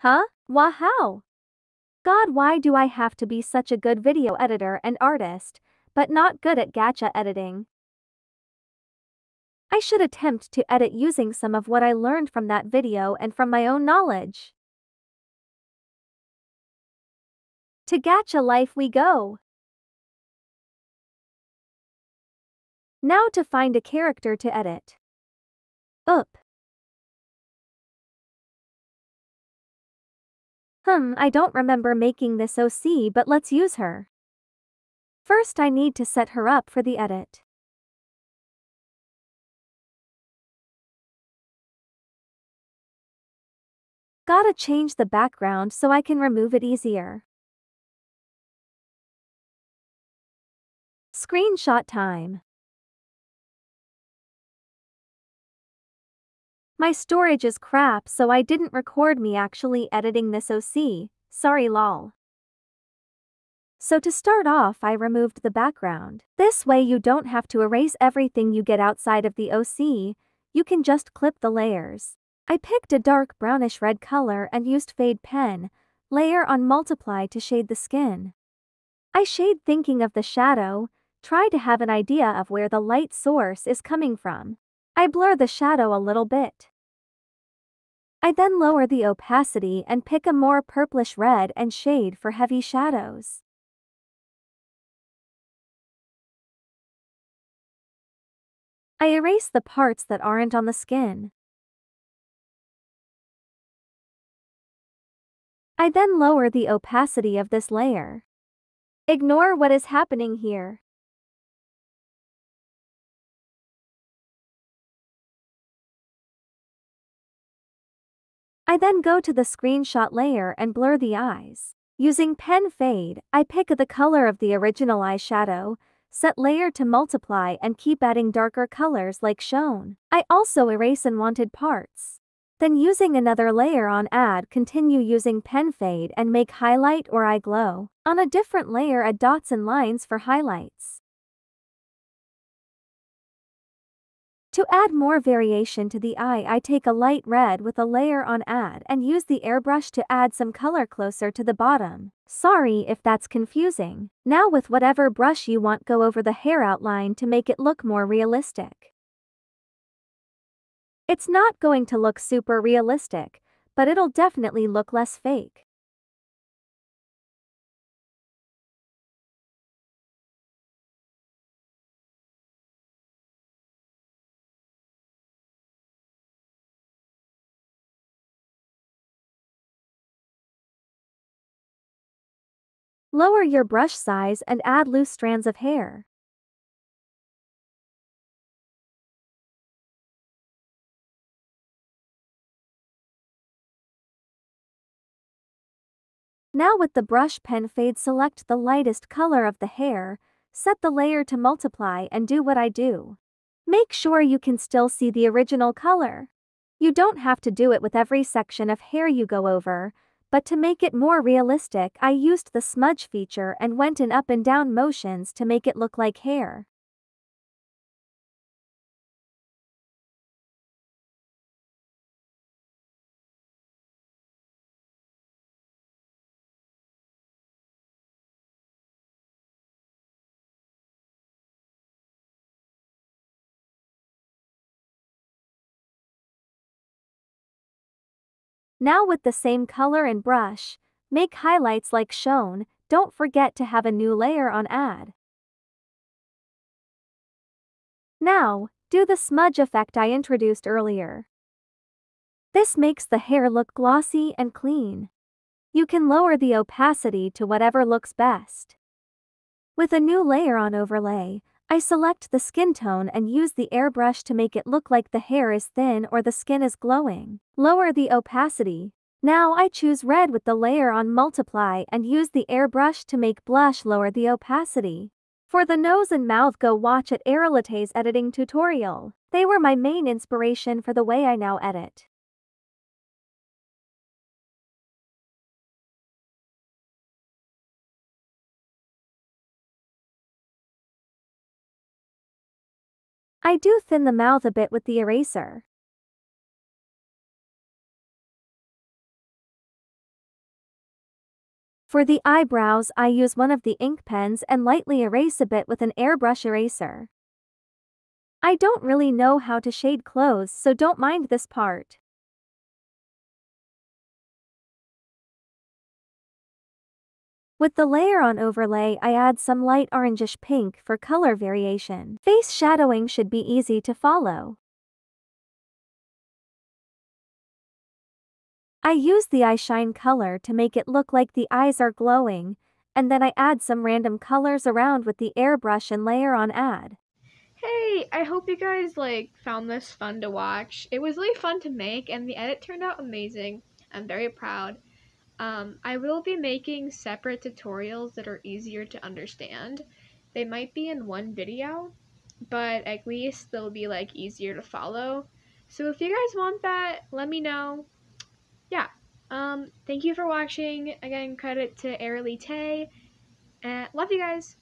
Huh? Wow! God why do I have to be such a good video editor and artist, but not good at gacha editing? I should attempt to edit using some of what I learned from that video and from my own knowledge. To gacha life we go! Now to find a character to edit. Up. Hmm, I don't remember making this OC but let's use her. First I need to set her up for the edit. Gotta change the background so I can remove it easier. Screenshot time. My storage is crap so I didn't record me actually editing this OC, sorry lol. So to start off I removed the background. This way you don't have to erase everything you get outside of the OC, you can just clip the layers. I picked a dark brownish red color and used fade pen, layer on multiply to shade the skin. I shade thinking of the shadow, try to have an idea of where the light source is coming from. I blur the shadow a little bit. I then lower the opacity and pick a more purplish red and shade for heavy shadows. I erase the parts that aren't on the skin. I then lower the opacity of this layer. Ignore what is happening here. I then go to the screenshot layer and blur the eyes. Using pen fade, I pick the color of the original eyeshadow, set layer to multiply and keep adding darker colors like shown. I also erase unwanted parts. Then using another layer on add continue using pen fade and make highlight or eye glow. On a different layer add dots and lines for highlights. To add more variation to the eye I take a light red with a layer on add and use the airbrush to add some color closer to the bottom. Sorry if that's confusing. Now with whatever brush you want go over the hair outline to make it look more realistic. It's not going to look super realistic, but it'll definitely look less fake. Lower your brush size and add loose strands of hair. Now with the brush pen fade select the lightest color of the hair, set the layer to multiply and do what I do. Make sure you can still see the original color. You don't have to do it with every section of hair you go over, but to make it more realistic I used the smudge feature and went in up and down motions to make it look like hair. Now with the same color and brush, make highlights like shown, don't forget to have a new layer on add. Now, do the smudge effect I introduced earlier. This makes the hair look glossy and clean. You can lower the opacity to whatever looks best. With a new layer on overlay, I select the skin tone and use the airbrush to make it look like the hair is thin or the skin is glowing. Lower the opacity. Now I choose red with the layer on multiply and use the airbrush to make blush lower the opacity. For the nose and mouth go watch at Aerolite's editing tutorial. They were my main inspiration for the way I now edit. I do thin the mouth a bit with the eraser. For the eyebrows I use one of the ink pens and lightly erase a bit with an airbrush eraser. I don't really know how to shade clothes so don't mind this part. With the layer on overlay I add some light orangish pink for color variation. Face shadowing should be easy to follow. I use the eye shine color to make it look like the eyes are glowing, and then I add some random colors around with the airbrush and layer on add. Hey, I hope you guys like found this fun to watch. It was really fun to make and the edit turned out amazing. I'm very proud. Um, I will be making separate tutorials that are easier to understand. They might be in one video, but at least they'll be like easier to follow. So if you guys want that, let me know. Yeah. Um, thank you for watching. Again, credit to Airly Tay. And uh, love you guys.